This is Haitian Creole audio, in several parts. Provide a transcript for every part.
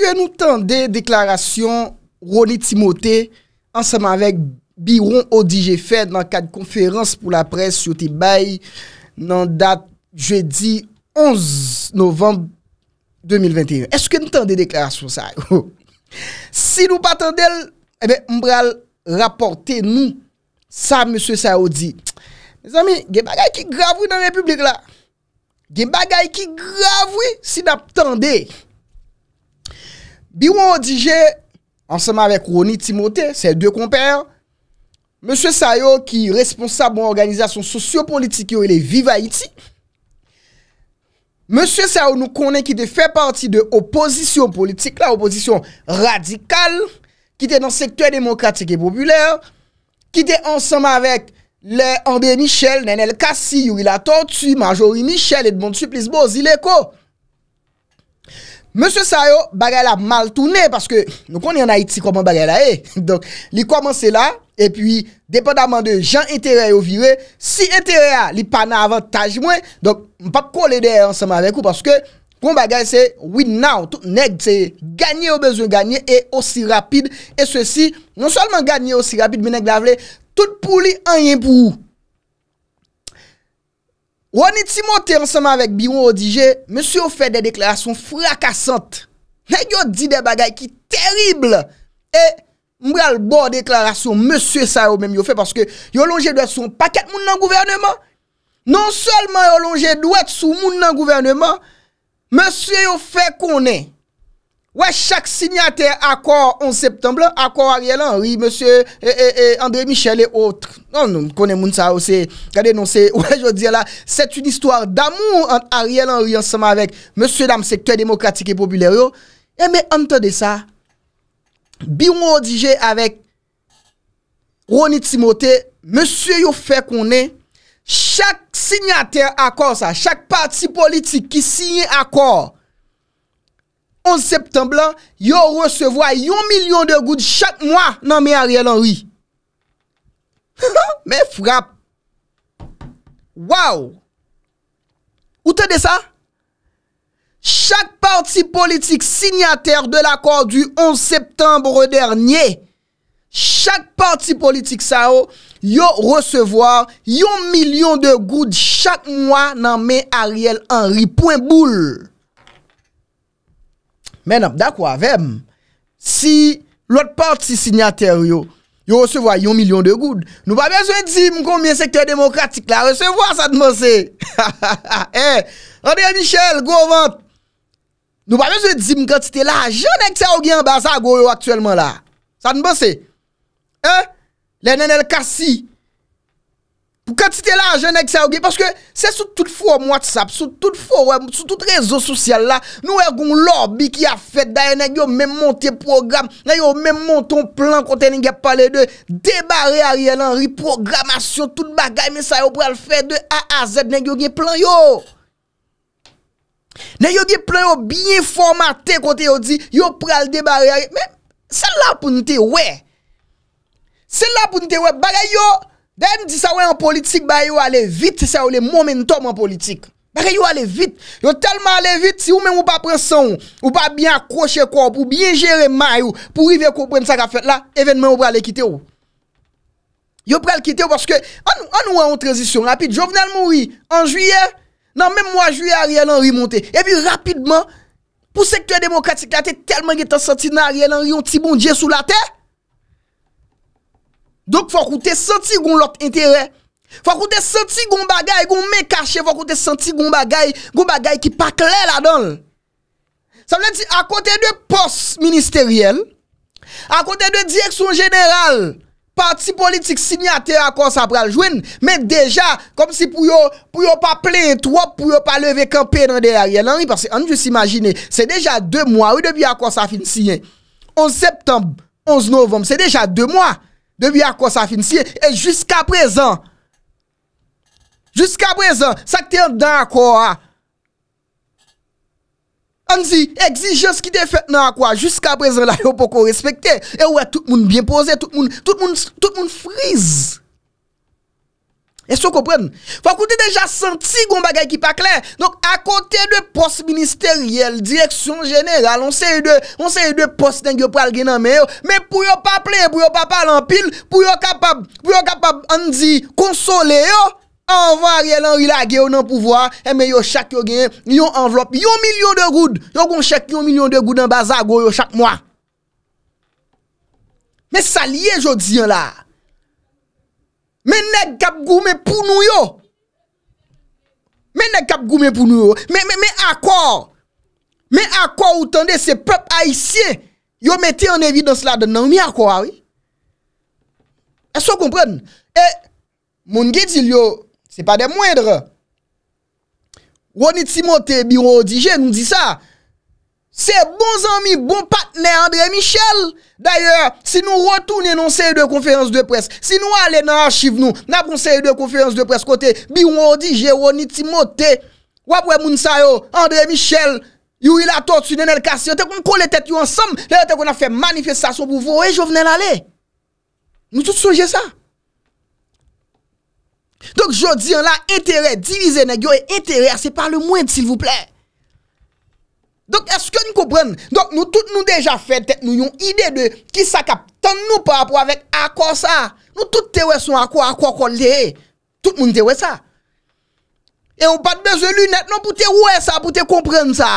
Eske nou tende deklarasyon Roni Timote Anseman vek Biron Odi Jefe Nan ka de konferans pou la pres Yoti Bay Nan dat je di 11 novemb 2021 Eske nou tende deklarasyon sa? Si nou patende el eh Ebe mbral raporte nou Sa Monsie Saodi Mes ami, gen bagay ki gravwe nan republik la Gen bagay ki gravwe Si nap tende Biwen Odije, ansama vek Rony Timote, se de komper, Monsye Sayo ki responsab mwen organizasyon sosyo-politik yo, il e viva iti. Monsye Sayo nou konen ki de fe parti de oposisyon politik la, oposisyon radikal, ki de nan sektwè demokratik e populèr, ki de ansama vek le Ande Michel, Nenel Kassi, Yurila Tortu, Majori Michel, Edmond Suplisbo, Zileko. Monsye sa yo bagay la mal toune, paske nou kon yon ha iti koman bagay la e, donk li koman se la, e pi depan daman de jan etere yo vire, si etere a, li pana avantaj mwen, donk mpa kou le de anseman vekou, paske koun bagay se win now, tout nek se ganyen ou bezwen ganyen, e osi rapide, e se si non solman ganyen osi rapide, menek la vle, tout pou li anyen pou ou, Ou an iti monte ansama vek biyon ou dije, monsye ou fe de deklarasyon frakasante. E yo di de bagay ki terible. E mwel bo deklarasyon monsye sa yo menm yo fe paske yo lonje dwe sou paket moun nan gouvernement. Non solman yo lonje dwe sou moun nan gouvernement, monsye yo fe konen. Ouè, chak sinyater akor 11 septembre, akor Ariel Henry, Monsieur André Michel et autres. Non, non, konen moun sa ou se gade non se. Ouè, jw dire la, set yon istouar damou an Ariel Henry ansama vek Monsieur dam sektwè demokratik e popüler yo. E me antade sa, bi yon odije avek Rony Timote, Monsieur yo fe konen, chak sinyater akor sa, chak parti politik ki sinye akor, 11 septemblan, yo recevo a yon milyon de goud chak mwa nan men Ariel Henry. Ha ha, men frap. Waw. Ote de sa? Chak parti politik signater de l'akor du 11 septembre dernyen. Chak parti politik sa o, yo recevo a yon milyon de goud chak mwa nan men Ariel Henry. Poin boule. Men ap, da kwa vem, si lot part si signater yo, yo resevo a yon milyon de goud. Nou pa bezwe dizim konmye sektor demokratik la resevo a sa d'mose. Randeye eh, Michel, go vant. Nou pa bezwe dizim konmye sektor demokratik la resevo a sa d'mose. Le nenel kasi. Ou katite la anje nèk sa yo ge, paske se sou tout forum WhatsApp, sou tout forum, sou tout rezo sosyal la, nou e goun lobby ki a fet da, nèk yo mèm monte program, nèk yo mèm monte plan, kontè nèk ge pale de, debare a riyan, riprogramasyon, tout bagay, mè sa yo prel fè de, a a zèd, nèk yo ge plan yo. Nèk yo ge plan yo, bie formatè, kontè yo di, yo prel debare a riyan, mè, se la pou nite we, se la pou nite we, bagay yo, yo, Den di sa wè an politik ba yo alè vit se sa wè lè momentum an politik. Bakè yo alè vit, yo telman alè vit si ou men ou pa prensan ou, ou pa byen akroche kwa ou, pou byen jereman ou, pou rive kou pren sa ka fèt la, evenmen ou pralè kite ou. Yo pralè kite ou parce ke an wè an transisyon rapide. Jo venè l'mouri an juyè, nan men mwa juyè a rè lan ri montè. E pi rapidman pou sektwè demokratik la te telman ge tan senti nan rè lan ri yon tibondje sou la te. Donk fok ou te senti goun lot intere. Fok ou te senti goun bagay, goun me kache. Fok ou te senti goun bagay, goun bagay ki pakle la don. Sa mnè ti akote de pos ministeryel. Akote de direksyon general. Parti politik signate akos apra ljwen. Men deja kom si pou yo pa ple etrop. Pou yo pa leve kampè nan dera. Anri, anri jous imagine. Se deja 2 mwa. Ouye, debi akos apre ljwen. 11 septembe, 11 novem. Se deja 2 mwa. Demi akwa sa finisye, e jusqu'a prezant. Jusk'a prezant, sa kte yon dan akwa. An zi, exijans ki te fet nan akwa, Jusk'a prezant la yo poko respekte, E wè, tout moun bien pose, Tout moun friz. Fwa koute deja senti goun bagay ki pa klen Donk akote de post ministeriyel Direksyon general On se yu de post ten gyon pral gen nan eh men yo Men pou yo pa ple, pou yo pa palan pil Pou yo kapab An di konsole yo An va real an rilage yo nan pouvoi E men yo chak yo gen Yon envelop, yon milyon de goud Yon kon chak yon milyon de goud an bazago yo chak mwa Men sa liye jodi yon la Men nek kap goume pou nou yo. Men nek kap goume pou nou yo. Men akwa. Men akwa ou tende se pep aisyen. Yo meti an evidans la de nan mi akwa. E so kompren. E moun ge di li yo. Se pa de mwedre. Woni Timote biro di jen nou di sa. Se bon zami, bon patne André Michel D'ayor, si nou rotounen Non seri de konferans de pres Si nou ale nan archiv nou Nan kon seri de konferans de pres kote Bi ou ou di je ou ou ni ti mote Wapwe moun sa yo, André Michel You ila tot su nenel kase Yo te kon kole tet yo ansam Yo te kon a fe manifestasyon pou vou Ou e jo vnen lale Nou tout souje sa Dok jodi an la Eteret, divize negyo e eterer Se par le mwen s'il vous plè Donk, eske nou koupren? Donk, nou tout nou deja fèd tèk nou yon ide de ki sa kap tan nou pa apò avèk akò sa. Nou tout te wè son akò, akò akò lè. Tout moun te wè sa. E ou pat bezè lunèt nan pou te wè sa, pou te kompren sa.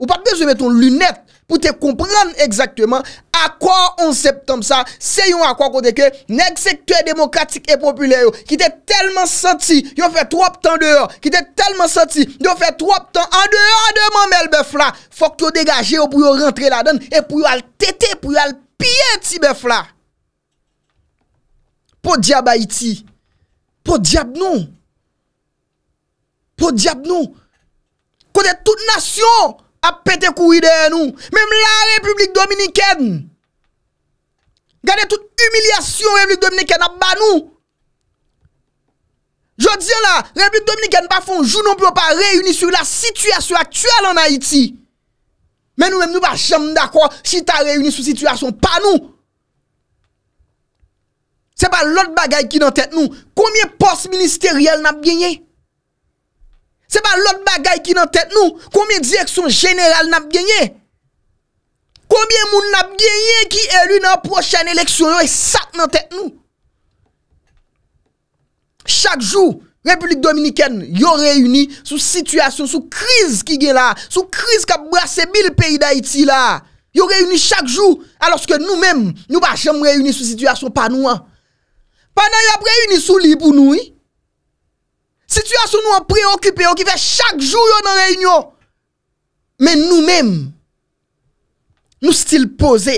Ou pat bezè met ton lunèt pou te kompren ekzaktèman. A kwa on sep tom sa, se yon a kwa kote ke, neg sektwe demokratik e popule yo, ki te telman santi, yon fe trop tan deyo, ki te telman santi, yon fe trop tan an deyo, an deyo man mel bef la, fok yo degaje yo pou yo rentre la don, e pou yo al tete, pou yo al pye ti bef la. Po diab a iti, po diab nou, po diab nou, kote tout nasyon, A pete kou ide nou. Mem la Republik Dominikèn. Gade tout humilyasyon Republik Dominikèn ap ba nou. Jou diyan la, Republik Dominikèn pa fonjou non pou pa reyouni sur la situasyon aktuel an Haiti. Men nou mem nou pa jem d'akor si ta reyouni sur situasyon pa nou. Se pa lot bagay ki nan tet nou. Komye post ministeriel nap genye? Lot bagay ki nan tèt nou Koumyen direksyon jeneral nan ap genye Koumyen moun nan ap genye Ki elu nan prochen eleksyon Yon e sat nan tèt nou Chak jou Republik Dominiken Yon reyuni sou situasyon Sou kriz ki gen la Sou kriz kap brase bil peyi da iti la Yon reyuni chak jou Aloske nou menm nou bachem reyuni sou situasyon pa nou Panay ap reyuni sou li pou nou Yon reyuni Sityasyon nou an preokipe yo ki ve chak jou yo nan reynyo. Men nou menm nou stil pose.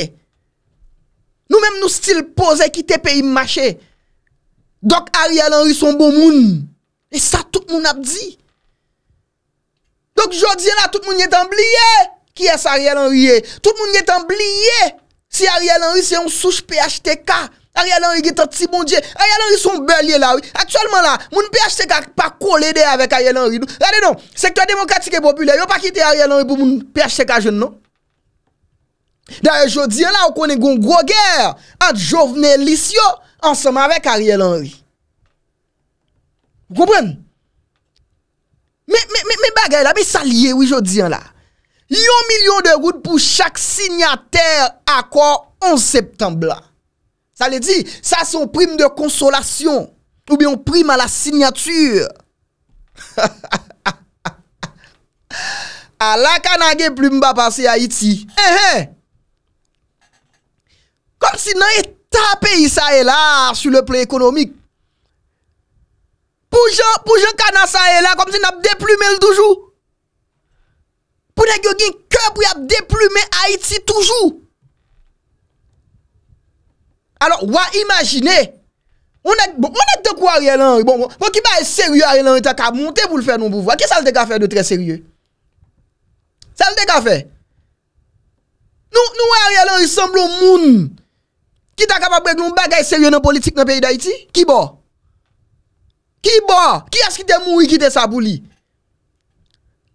Nou menm nou stil pose ki tepe yi mache. Dok Ariel Henry son bon moun. E sa tout moun ap di. Dok jodi yon a tout moun yon tambli ye. Ki es Ariel Henry ye. Tout moun yon tambli ye. Si Ariel Henry se yon souche PHTK. Ariel Henry geto ti bondye Ariel Henry son bel ye la wii Aktualman la moun pi achete ka pa kole de Avèk Ariel Henry nou Rade nou, sektwa demokratik e populè Yo pa kite Ariel Henry pou moun pi achete ka joun nou Da e jodi an la Ou konen goun gro gèr Adjouvene lis yo Ansem avèk Ariel Henry Goupren Mè bagay la Mè salye wè jodi an la Yon milyon de gout pou chak Signater akor 11 septemblan Sa li di, sa son prim de konsolasyon. Ou biyon prim eh, eh. a la sinyatur. A la kanan gen plume ba pase Haiti. Kom si nan e tape yi sa e la su le ple ekonomik. Pou jen kanan sa e la kom si nan ap de plume l toujou. Pou nan gen gen ke pou ap de plume Haiti toujou. alo wwa imajine, mwen ek te kwa ari elanri, mwen ki ba e serye ari elanri ta ka monte pou l fè non bouvwa, ki sa l de ka fè de tre serye? Sa l de ka fè? Nou ari elanri semblou moun, ki ta ka pa brek loun bagay serye nan politik nan peyi da iti? Ki bo? Ki bo? Ki as ki te moui ki te sabou li?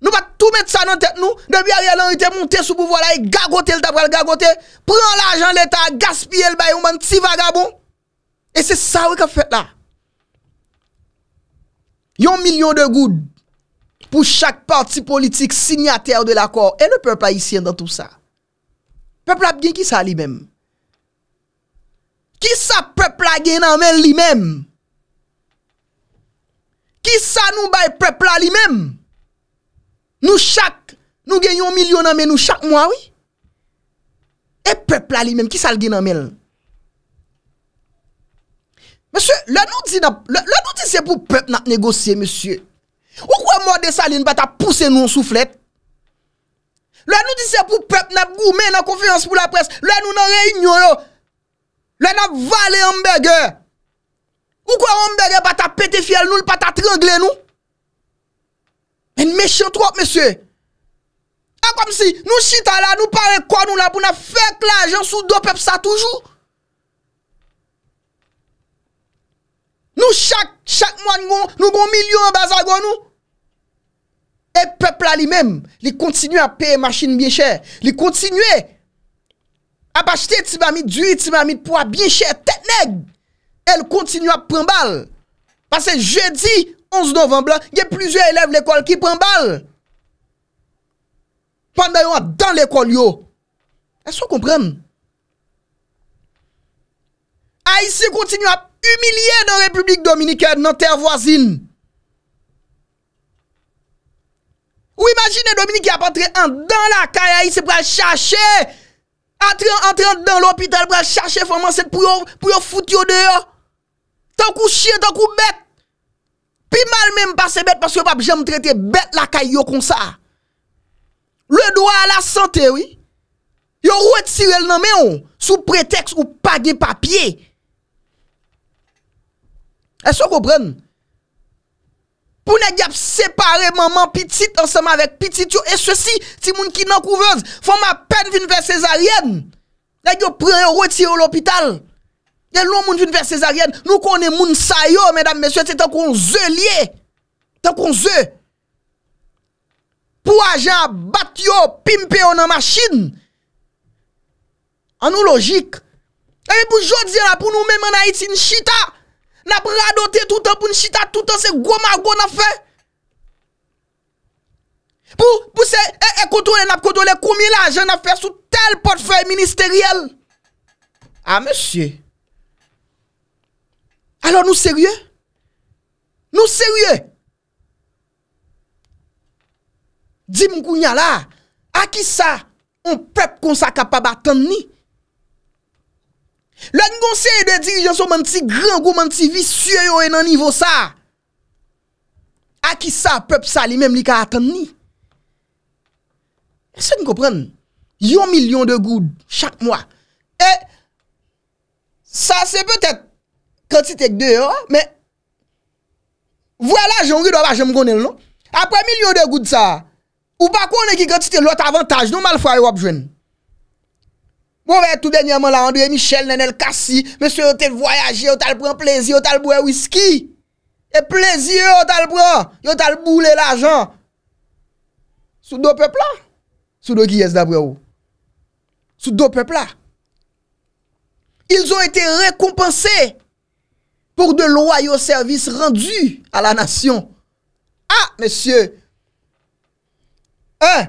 Nou bat tou met sa nan tet nou, debi a realan ite moun te sou bouvo la, gagote l tabral, gagote, pran l ajan l eta, gaspye l bayouman, tiva gabou, e se sa we ka fet la. Yon milyon de goud, pou chak parti politik, sinyater de l akor, e le pepla yisien dan tout sa. Pepla gen ki sa li men? Ki sa pepla gen nan men li men? Ki sa nou bay pepla li men? Nou chak, nou genyon milyon nan men nou chak mwa, oui? E pep la li men, ki sal genan men? Monsie, le nou di se pou pep nan negose, monsie? Ou kwa mwade salin bat ap pousse nou an souflet? Le nou di se pou pep nan goumen nan konfiyans pou la pres, le nou nan reynyon yo? Le nan vale ambege? Ou kwa ambege bat ap pete fiel nou, l pat atrengle nou? Men mechen trop, mesye. A kom si, nou chita la, nou pare kwa nou la, pou na fek la, jan sou do pep sa toujou. Nou chak, chak mwan, nou gon milyon bazan gwa nou. E pep la li men, li kontinu a pey machin bien chè. Li kontinu e, a bachte ti ba mi dwi, ti ba mi pwa bien chè. Tet neg, el kontinu a pren bal. Pase je di, 11 novembre, yè plusieurs élèves l'école qui pren ball. Pendè yon a dans l'école, yo. Est-ce qu'on comprenne? Aïsse continue a humilier nan République Dominikè, nan terre voisine. Ou imagine Dominikè a patre en dans la carrière, aïsse pou a chaché, entrant dans l'hôpital pou a chaché, pou a fouti yon dehè. T'en kou chie, t'en kou met. Pi mal mè m'passe bèt parce yo pap jè m'tretè bèt la kay yo kon sa. Le do a la sante, yo retirel nan mè oh. yo, sou preteks ou pagè papye. E so kopren? Pou nè gè ap separe maman pitit ansèm avèk pitit yo, e se si ti moun ki nan kouvez fò mè pen vin vè sezaryen, nè gè yo prè yon retire l'opital. E loun moun vin ve Sezaryen, nou konen moun sayo, mèdam mèsyon, se te kon ze liye. Te kon ze. Pou ajan bat yo, pimpe yo nan machin. An nou logik. E pou jodze la pou nou mèman a iti nchita, nap radote toutan pou nchita, toutan se goma gona fe. Pou se, e koto e nap koto le koumi la ajan na fe eh, eh, sou tel potfè ministeriel. A ah, mèsyon, alo nou serye? Nou serye? Di mkounya la, aki sa, on pep kon sa kapab atan ni? Le gen gonsen yon dirijanson man ti gran, goun man ti vi sye yo enan nivou sa, aki sa, pep sa li menm li ka atan ni? Se gen kopren, yon milyon de goun chak mwa, e, sa se petet, quantité dehors, mais voilà, j'en doit pas j'aime le non. Après million de gouttes ça, ou pas est qui quantité l'autre avantage, non mal frère ou jeune Bon, ben, tout dernièrement, là, André Michel, Nenel Kassi, monsieur, t'es voyagé, t'as le plaisir, t'as boire whisky. Et plaisir, t'as t'a t'as bouler l'argent. Sous deux peuples là? Sous deux qui d'après vous? Sous deux peuples là? Ils ont été récompensés pour de loyaux services rendus à la nation. Ah, monsieur. Hein?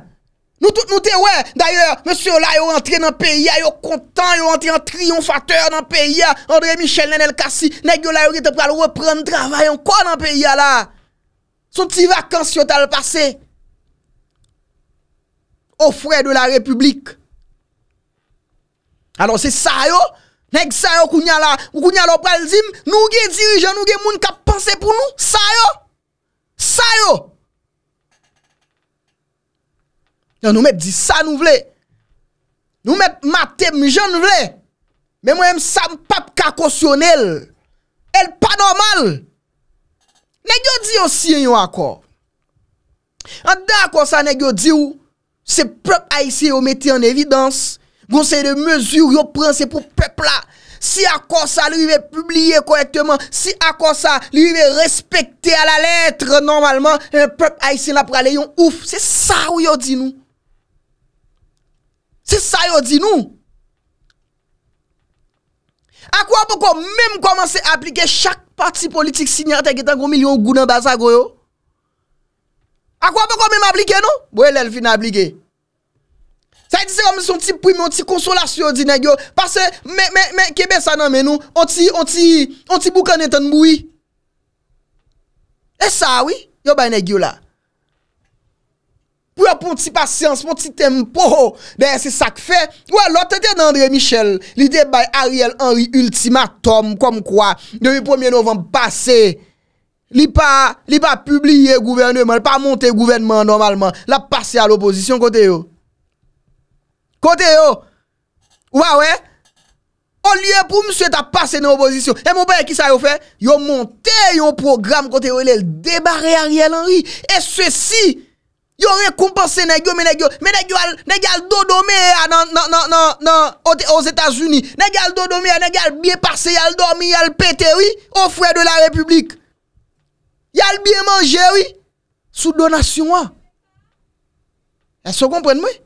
Nous tous nous ouais. D'ailleurs, monsieur là, est rentré dans le pays, est content, est rentré en triomphateur dans le pays. André Michel Nenel Kassi, nèg l'ayo là yo reprendre travail encore dans le pays là. Son petit vacances yo t'al passé. Au frais de la République. Alors c'est ça yo Nèk sa yo kou nyala, kou kou nyala opal zim, nou ge dirijan, nou ge moun ka panse pou nou, sa yo, sa yo. Nou mèp di sa nou vle, nou mèp mate mou joun nou vle, mè mwen msa mpap kakosyon el, el pa normal. Nèk yo di yo si yon akor, an da akor sa nèk yo di yo, se prop a isi yo meti an evidans, Gonseye de mezu yo prense pou pep la. Si akosa li vi ve publie korekteman. Si akosa li vi ve respekte a la letre normalman. Pep aysen la pou ale yon ouf. Se sa yo di nou. Se sa yo di nou. A kwa pou kon menm komanse aplike chak parti politik sinyante ki tan kon mil yon gounan basa goyo. A kwa pou kon menm aplike nou. Boye lèl fin aplike. Sa yi dise kom se yon ti pwime, yon ti konsolasyon di negyo. Pase, mè, mè, mè, mè, kè bè sa nan mè nou? On ti, on ti, on ti bouk an etan mboui. E sa wè, yon bay negyo la. Pwè yon pou ti pasyans, pou ti tempo. Deyè se sak fè. Wè, lote te nan André Michel. Li dey bay Ariel Henry ultimatom kom kwa. De yon 1e novem passe. Li pa, li pa publie gouvernement. Li pa monte gouvernement normalman. La passe a l'oposisyon kote yo. Bote yo, wawwe, o liye pou mse ta pase nan oposisyon. E mwou baye, ki sa yow fe? Yo monte yo program kote yo. El debarre a real henri. E se si, yo rekompanse negyo. Menegyo al do dome nan o zetaz uni. Negyo al do dome, negyo al biye pase, al dormi, al pete, o fwe de la republik. Yal biye manje, sou donasyon wan. Se kompren mwen?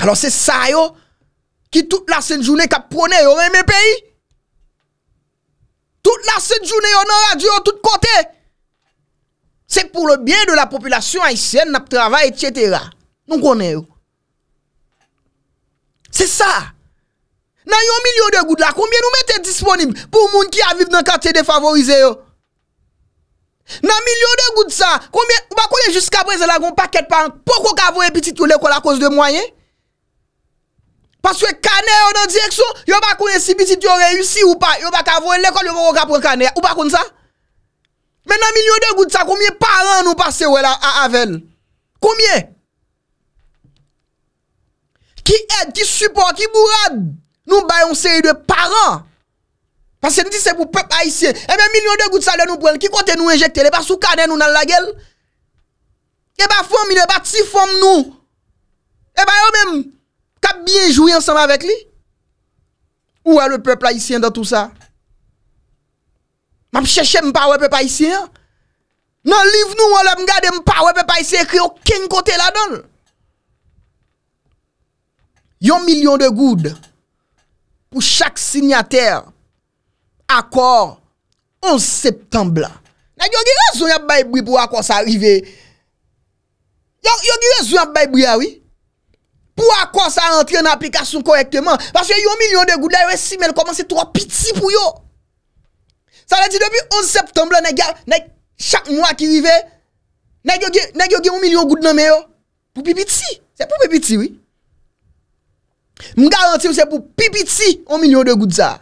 alo se sa yo ki tout la sen jounen ka prone yo ven men peyi tout la sen jounen yo nan radyo tout kote se pou le biye de la populasyon aisyen nap travay etyetera nou konen yo se sa nan yon milyon de gout la koumye nou mette disponib pou moun ki aviv nan kante defavorize yo nan milyon de gout sa koumye ou bakone jiska breze la goun paket pou kouk avoye pitit yo le kon la kos de mwayen Paske kane yo nan direksyon, yo ba kone si biti ti yo reyusi ou pa, yo ba kavon l'ekol yo ba waka pou kane, ou ba kone sa? Men nan milyon de goutsa, koumye paran nou pase wè la avel? Koumye? Ki ed, ki support, ki bourad, nou bayon seri de paran? Paske niti se pou pep a isye, e men milyon de goutsa lè nou prel, ki kote nou enjekte, lè pa sou kane nou nan la gel? E ba fom, lè ba tri fom nou? E ba yo men... Bienjoui ansama vek li Ou wè lè pepe la isyen dan tout sa Mam chèche mpa wè pepe la isyen Nan liv nou wè lè mga de mpa wè pepe la isyen Ekri okin kote la don Yon milyon de goud Pou chak sinyater Akor 11 septembla Nan yon gire zoun yon bayboui ah pou akor sa rive Yon gire zoun yon bayboui awi pou akwa sa rentre nan aplikasyon korekteman, paswe yon milyon de goud la yon resi men koman se tou apiti pou yon. Sa le di debi 11 septemble, nek yon chak mwa ki rive, nek yon gen yon milyon goud nanme yon, pou pipiti, se pou pipiti, oui. M garanti ou se pou pipiti yon milyon de goud sa.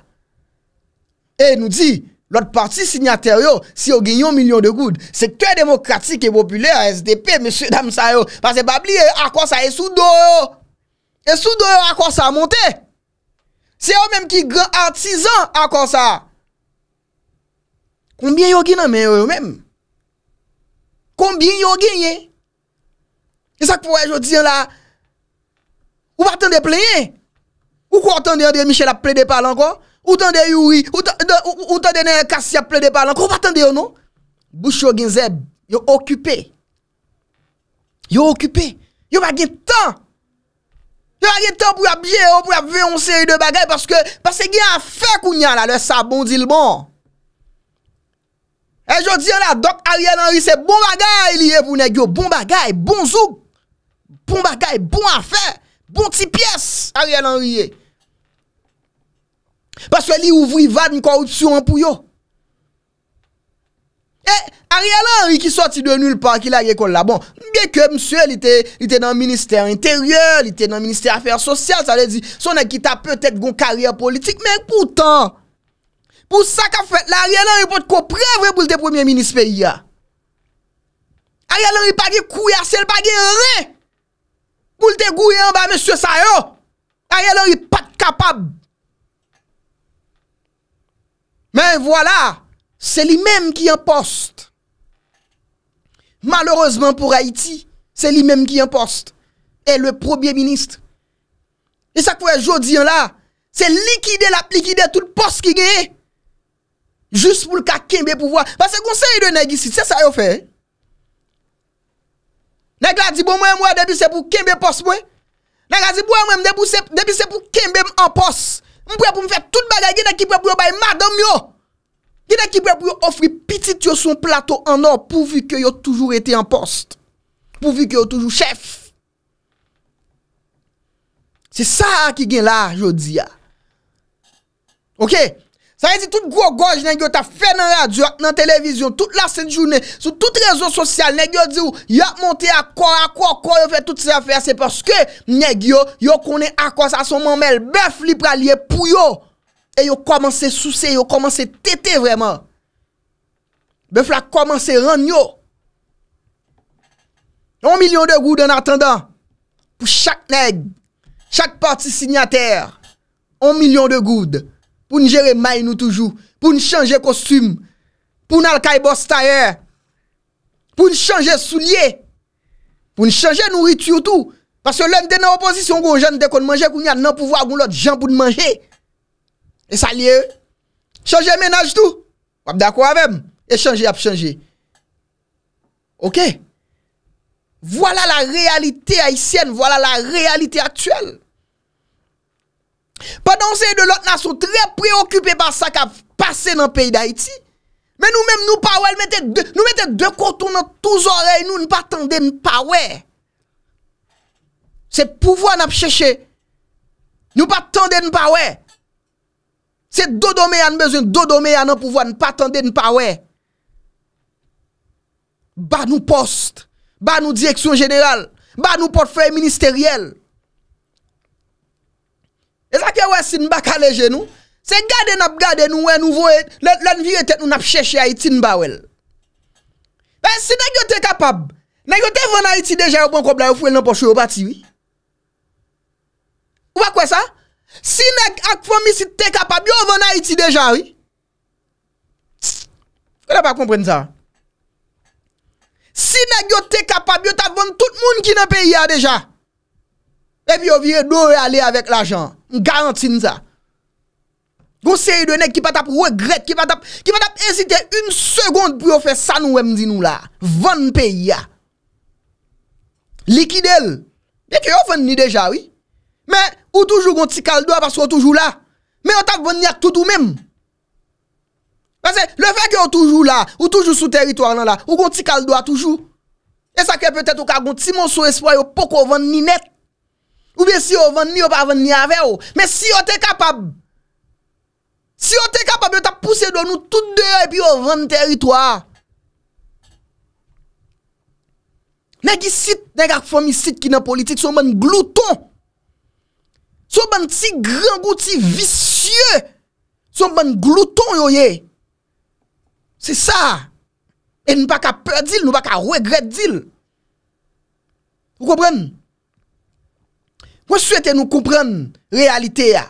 E nou di, lout parti sinyater yon, si yon gen yon milyon de goud, se kre demokratik e popüler SDP, mè sè dam sa yon, paswe babli akwa sa yon sou do yon. E sou do yo akon sa a monte? Se yo menm ki gen atizan akon sa a? Konbien yo gen anmen yo yo menm? Konbien yo gen yen? E sa kwen yo diyan la? Ou batande ple yen? Ou kon atande yon de Michel a ple de palan kon? Ou atande yon de Kassi a ple de palan kon? Ou batande yon nou? Boucho gen zeb, yo okupe. Yo okupe. Yo bagen tan! Yo bagen tan! Yo a ye tan pou ya bje ou pou ya ve yon seri de bagay paske gen a fe kou nyan la le sa bon dil bon. E jodi an la dok Ariel Henry se bon bagay liyev ou ne gyo. Bon bagay, bon zouk, bon bagay, bon afe, bon ti piyes Ariel Henry ye. Paske li ou vri vad m kon ou tsyon an pou yo. E, Ariel Henry ki soti de nul pa ki la ye kol la, bon, mbeke msye li te, li te nan minister interyeur, li te nan minister afer sosyal, sa le di, son ekita petek gon karyer politik, men, poutan, pou sa ka fet la, Ariel Henry pot kopreve pou lte premier ministre pe ya. Ariel Henry pa ge kouyase, l pa ge re, pou lte gouyen ba msye sa yo, Ariel Henry pat kapab. Men, vwala, Se li menm ki yon post Malorozman pou Haiti Se li menm ki yon post E le premier ministre E sa kwe jodi an la Se likide la likide tout post ki geye Jus pou lka kenbe pou vwa Pase konsey de negi si se sa yo fe Negi la di pou mwen mwen debi se pou kenbe post mwen Negi la di pou mwen mwen debi se pou kenbe en post Mwen pou mwen fè tout bagay gen Mwen pou mwen mwen mwen mwen mwen mwen Kida kibe pou yo ofri pitit yo son plato anor pou vi ke yo toujou ete an post? Pou vi ke yo toujou chef? Se sa a ki gen la, yo di ya. Ok? Sa yon di tout gwo goj, nen yo ta fe nan radyo, nan televizyon, tout la senjounen, sou tout rezon sosyal, nen yo di yo, yo monte akwa akwa akwa yo fe tout se afer, se paske, nen yo, yo konen akwa sa son mamel, be fli pra liye pou yo. E yo komanse souse, yo komanse tete vreman. Bef la komanse ranyo. On milyon de goud en atenda. Pou chak neg. Chak parti signater. On milyon de goud. Pou nje remay nou toujou. Pou nje chanje kostum. Pou nje alkay bostayè. Pou nje chanje soulye. Pou nje chanje nouritou tou. Pase lè n de nan oposisyon goun jen de kon manje. Kou nje nan pouvo agoun lot jen pou nmanje. E sa liye, chanje menaj tou, wap da kwa avem, e chanje ap chanje. Ok, wala la realite Haitienne, wala la realite aktuel. Padon se yon lot naso tre preokupye pa sa ka pase nan peyi d'Haiti, men nou men nou pa wèl, nou men te dekotoun nou touz ore, nou nou pa tende nou pa wèl. Se pouvo an ap chèche, nou pa tende nou pa wèl. Se do do me an bezoun, do do me an an pouvo an patande, an pa wey. Ba nou post, ba nou direksyon jeneral, ba nou potfrey ministeriyel. E zake wey si n baka leje nou, se gade nap gade nou wey nou voe, len viye tet nou nap cheshe a iti n ba wey. E si negyo te kapab, negyo te vwena iti deja yo bon kobla yo fwe l nan pochwe yo bati wi. Ouwa kwe sa? Si nek ak fòmisi te kapab, yo vò nan iti dejan, wè. Yo ne pa kompren sa. Si nek yo te kapab, yo ta vòn tout moun ki nan peyi ya dejan. E pi yo vire do re alè avèk l'ajan. M garanti nsa. Gon se yi de nek ki pa tap regret, ki pa tap esite yon segonde pou yo fè sa nou wèm di nou la. Vòn peyi ya. Likidel. E ki yo vòn ni dejan, wè. Mè. Ou toujou goun ti kal doa paskou ou toujou la. Men ou ta ven ni ak tout ou menm. Pase, le fe ki ou toujou la, ou toujou sou teritoar nan la, ou goun ti kal doa toujou. E sa ke peutet ou ka goun ti moun sou espoy ou pokou ou ven ni net. Ou ben si ou ven ni ou pa ven ni ave ou. Men si ou te kapab. Si ou te kapab, ou ta pousse do nou tout de yo epi ou ven teritoar. Nè ki sit, nè kak fòm i sit ki nan politik sou mwen glouton. Son ban ti gran gouti visye. Son ban glouton yo ye. Se sa. E nou baka ple dil, nou baka rwe gret dil. Ou kopren? Mwen souwete nou kompren realite ya.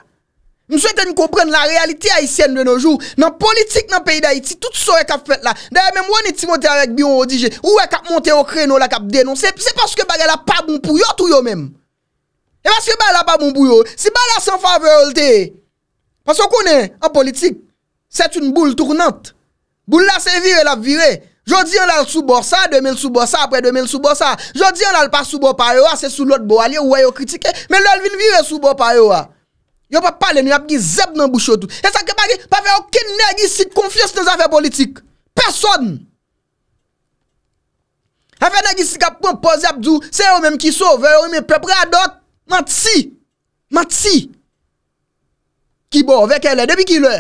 Mwen souwete nou kompren la realite ya isyen de nou jou. Nan politik nan peyi da iti, tout souwe kap fet la. Daya men mwen eti monte a rek biyon ou dije. Ou we kap monte okre nou la kap denon. Se paske baga la pad moun pou yo tou yo menm. E maske bè la pa moun bouyo, si bè la san faveolte. Paske ou konen, an politik, set un boule tournante. Boule la se vire, la vire. Jodi an al soubò sa, 2000 soubò sa, apre 2000 soubò sa. Jodi an al pa soubò pa yoa, se sou lot bo alè, wè yo kritike. Men lòl vin vire soubò pa yoa. Yo pa pale nou ap gi zeb nan bouchotou. E sa ke pa gi, pa fe okin negi si konfiyos nou zafè politik. Person! A fe negi si kap pou an poz yapdou, se yo menm ki sou, ve yo menm pep re adot. Mat si. Mat si. Kibo, vekele. Depi ki le?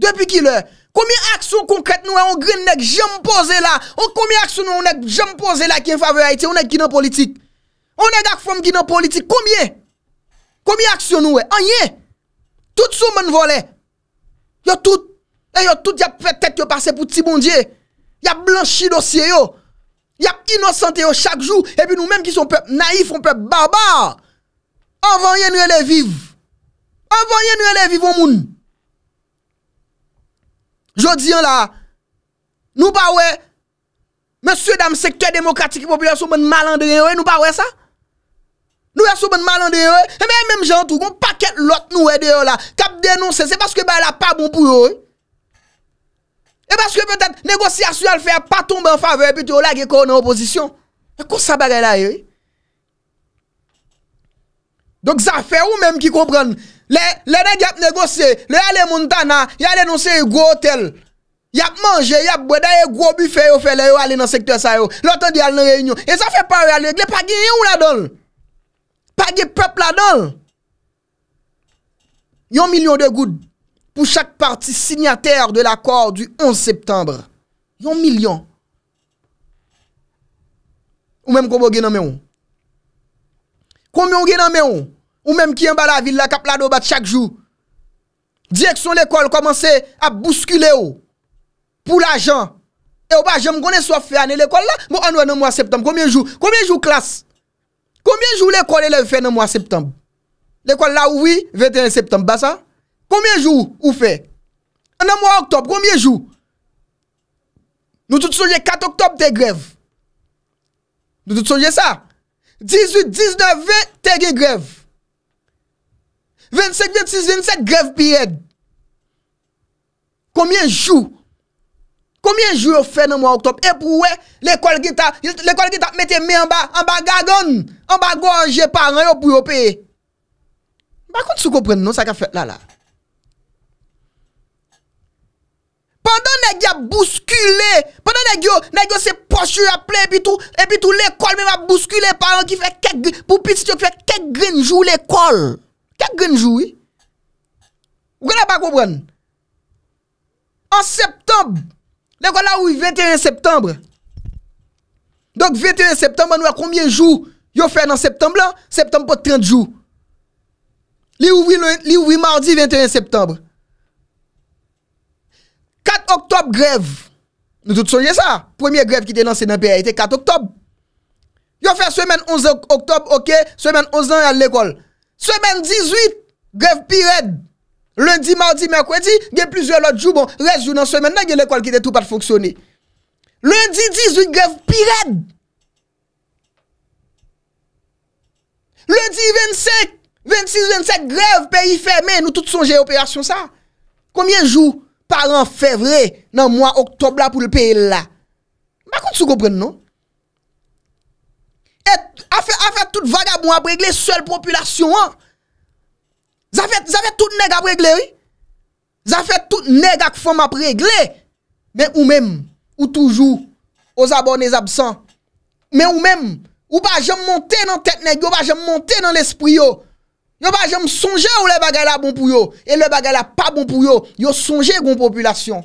Depi ki le? Komi aksyon konkret nou e? Ongren nek jem pose la. O komi aksyon nou nek jem pose la ki enfa verayte? O nek gina politik. O nek ak form gina politik. Komi e? Komi aksyon nou e? Anye. Tout sou men vole. Yo tout. E yo tout yap pretet yo pase pou ti bondye. Yap blanchi dosye yo. Yap inosante yo chak jou. E pi nou men ki son pep naif, son pep barbar. Anvanyen nou elè viv. Anvanyen nou elè viv ou moun. Jodi an la, nou pa we, monsi ou dam sektè demokratik, popyè sou moun malandè yo, nou pa we sa? Nou ya sou moun malandè yo, e eh mè mèm jantou, moun pakèt lot nou e deyo la, kap denonsè, se paske bay la pa bon pou yo. E paske petèt, negosyasyon al fè paton be an fave, epi te o la ge kon an oposisyon. E kon sa bagay la yo e? Donk zafè ou menm ki kompren. Le non, le dey ap negose. Le ale moun tana. Le ale non se yo go hotel. Yap manje. Yap bwedeye go bufe yo fe le yo ale nan sekte sa yo. Le otan di al nan reynyon. E zafè parale. Gle pagye yon la don. Pagye pep la don. Yon milyon de goud. Pou chak parti signater de l'akor du 11 septembre. Yon milyon. Ou menm konbo genan menm. Konmyon genan menm. Ou menm ki yon ba la vil la kapla do bat chak jou. Direksyon l'ekol komanse a buskule ou. Pou la jan. E ou ba jen mgonen so fe ane l'ekol la. Mwen anwen nan mwa septem. Komin jou? Komin jou klas? Komin jou l'ekol lè yon fe nan mwa septem? L'ekol la ouwi 21 septem basa. Komin jou ou fe? Nan mwa oktob, komin jou? Nou tout sonje 4 oktob te grev. Nou tout sonje sa. 18, 19, 20 te ge grev. 25, 26, 27 grev piye. Komin jou? Komin jou yo fè nan mwa oktop? Ep wè, l'ekol gita, l'ekol gita mette mè anba, anba gagon, anba gwa anje paran yo pou yo pe. Ba kon sou kopren nou sa ka fè? La la. Pendan negi a bouskule, pendant negi yo, negi yo se postur aple epi tou, epi tou l'ekol mè mwa bouskule paran ki fè kek grin, pou piti yo ki fè kek grin jou l'ekol. genjou yi wè la pa koubran an septembre lè wè la wè 21 septembre donk 21 septembre an wè koumye jou yon fè nan septembre la septembre pot 30 jou lè wè mardi 21 septembre 4 oktob grev nou tout sonye sa 1er grev ki te lanse nan PRT 4 oktob yon fè semen 11 oktob ok semen 11 an yon lè kol Semen 18, grev pi red. Lundi, mardi, mèkwèdi, gè plusieurs lot jou, bon, rej jou nan semen nan, gè lè kwa l'kite tou pat fonksyonè. Lundi 18, grev pi red. Lundi 25, 26, 27, grev, peyi fermè, nou tout sonje operasyon sa. Koumyen jou, par an fevré, nan mwa oktob la pou l'peyi la. Bakout sou kompren non? A fè tout vaga bon ap regle, Sòl populasyon an, Zafè tout neg ap regle, Zafè tout neg ak fòm ap regle, Mè ou mèm, Ou toujou, O sabon nèz absan, Mè ou mèm, Ou ba jèm monte nan tèt neg, Ou ba jèm monte nan l'espri yo, Ou ba jèm sonje ou le bagay la bon pou yo, E le bagay la pa bon pou yo, Yo sonje goun populasyon,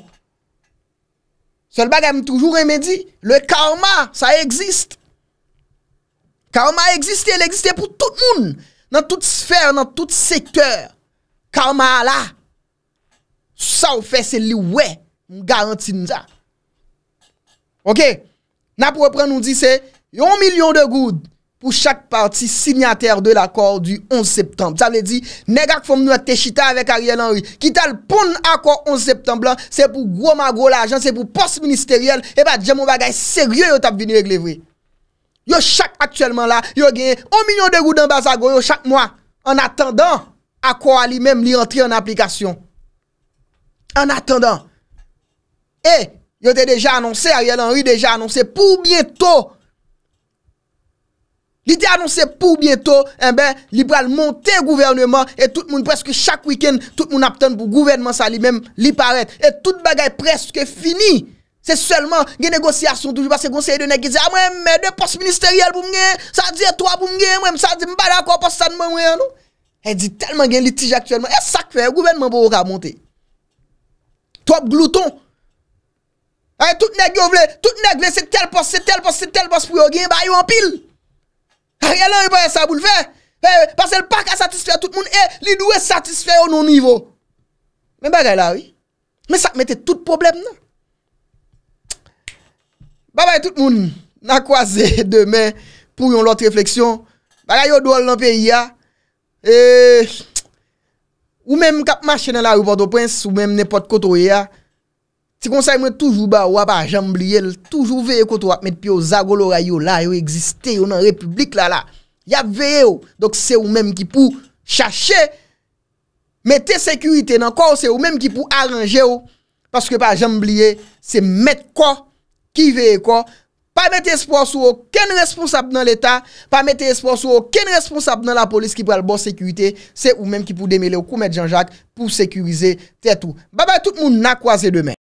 Sòl bagay mè toujou remèdi, Le karma sa eksist, Karma existè, lè existè pou tout moun, nan tout sfer, nan tout sektèr. Karma a la, sa ou fè, se li wè, m garanti nou sa. Ok, na pou repren nou di se, yon milyon de goud, pou chak parti signater de l'akor du 11 septembre. Sa wè di, negak fòm nou a techita avèk a riel anri, ki tal pon akor 11 septembre, se pou gwo ma gwo l'ajan, se pou post-ministerial, e eh pa djem mou bagay seryè yo tap vini wèk lè vwèk. Yo chak aktuelman la, yo genye 1 milyon de goudan bazago yo chak mwa. An atendan akwa li menm li rentri an aplikasyon. An atendan. E, yo te deja anonsen Ariel Henry, deja anonsen pou bientou. Li te anonsen pou bientou, e eh ben, li pral monte gouverneman. E tout moun, preske chak wiken, tout moun apten pou gouverneman sa li menm li paret. E tout bagay preske fini. Se selman gen negosyasyon toujou Bas se gonseye de nek ki di A mwen mwen de pos ministeriyel pou mwen gen Sa di etou a pou mwen gen mwen Sa di mwen bade akwa pos san mwen mwen an nou E di telman gen litij aktuelman E sak fe, gouvenman pou ou ka monte Tou ap glouton E ah, tout nek yo vle ah, eh, Tout nek vle se tel eh, pos, se tel pos, se tel pos Pou yo gen, ba yo an pil E lan yon baye sa boule fe Parse l pak a satisfe tout moun E li dou e satisfe yo nou nivou Men bagay la ou Men sak mette tout problem nan Baba e tout moun nan kwaze demen pou yon lot refleksyon. Baga yo do al nan peri ya. E, ou menm kap mache nan la roubato prens ou menm nepot koto ya. Ti konsey mwen toujou ba wapa jambliel, toujou veye koto wap met pi yo zagolo rayo la. Yo egziste yo nan republik la la. Ya veye yo. Dok se ou menm ki pou chache. Met te sekurite nan kwa ou se ou menm ki pou aranje yo. Paske pa jambliel se met kwa. ki ve ekon, pa mette espo sou ou ken responsab nan l'Etat, pa mette espo sou ou ken responsab nan la polis ki pou albos sekurite, se ou menm ki pou demele ou kou mette janjak pou sekurize te tou. Baba, tout moun na kwaze demen.